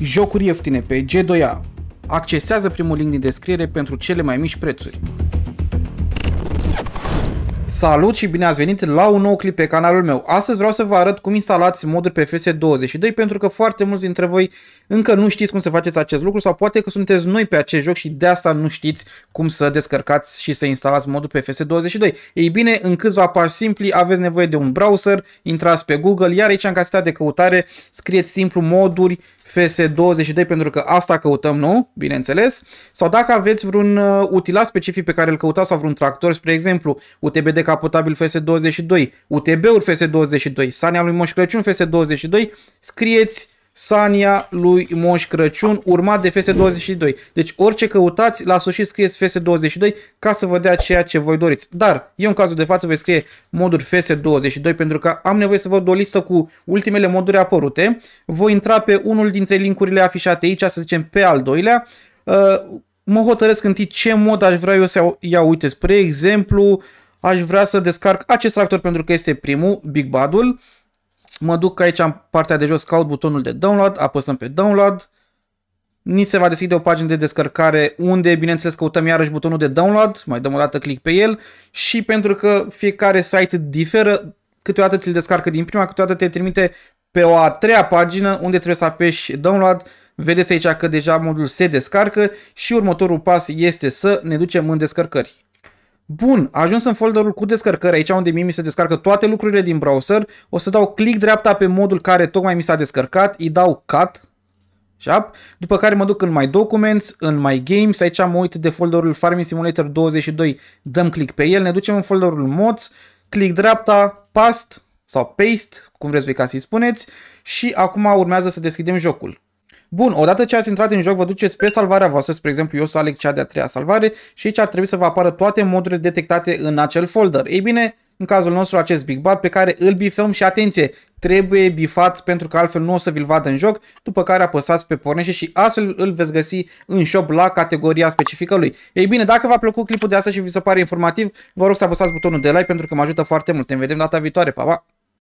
jocuri ieftine pe G2A. Accesează primul link din descriere pentru cele mai mici prețuri. Salut și bine ați venit la un nou clip pe canalul meu. Astăzi vreau să vă arăt cum instalați modul pe FS22 pentru că foarte mulți dintre voi încă nu știți cum să faceți acest lucru sau poate că sunteți noi pe acest joc și de asta nu știți cum să descărcați și să instalați modul pe FS22. Ei bine, în câțiva pași simpli aveți nevoie de un browser, intrați pe Google, iar aici în caseta de căutare scrieți simplu moduri FS22 pentru că asta căutăm nou, bineînțeles, sau dacă aveți vreun uh, utilaj specific pe care îl căutați sau vreun tractor, spre exemplu, UTB decapotabil FS22, UTB-uri FS22, Sania lui Moș Crăciun FS22, scrieți Sania lui Moș Crăciun, urmat de FS22. Deci orice căutați, la sfârșit scrieți FS22 ca să vă dea ceea ce voi doriți. Dar eu în cazul de față voi scrie moduri FS22 pentru că am nevoie să văd o listă cu ultimele moduri apărute. Voi intra pe unul dintre linkurile afișate aici, să zicem pe al doilea. Uh, mă hotărăsc întâi ce mod aș vrea eu să iau. Ia uite, spre exemplu, uh, aș vrea să descarc acest tractor pentru că este primul, Big Bad-ul. Mă duc aici în partea de jos, caut butonul de download, apăsăm pe download. Ni se va deschide o pagină de descărcare unde, bineînțeles, căutăm iarăși butonul de download, mai dăm o dată click pe el și pentru că fiecare site diferă, câteodată ți-l descarcă din prima, câteodată te trimite pe o a treia pagină unde trebuie să apeși download. Vedeți aici că deja modul se descarcă și următorul pas este să ne ducem în descărcări. Bun, a ajuns în folderul cu descărcări, aici unde mie mi se descarcă toate lucrurile din browser. O să dau click dreapta pe modul care tocmai mi s-a descărcat, îi dau cut, Șap? După care mă duc în My Documents, în My Games, aici mă uit de folderul Farming Simulator 22, dăm click pe el, ne ducem în folderul Mods, click dreapta, Past sau Paste, cum vreți voi ca să-i spuneți, și acum urmează să deschidem jocul. Bun, odată ce ați intrat în joc, vă duceți pe salvarea voastră, spre exemplu, eu să aleg cea de-a treia salvare și aici ar trebui să vă apară toate modurile detectate în acel folder. Ei bine, în cazul nostru acest Big Bad pe care îl bifăm și atenție, trebuie bifat pentru că altfel nu o să vi-l vadă în joc, după care apăsați pe pornește și astfel îl veți găsi în shop la categoria specifică lui. Ei bine, dacă v-a plăcut clipul de astăzi și vi se pare informativ, vă rog să apăsați butonul de like pentru că mă ajută foarte mult. Ne vedem data viitoare, pa, pa!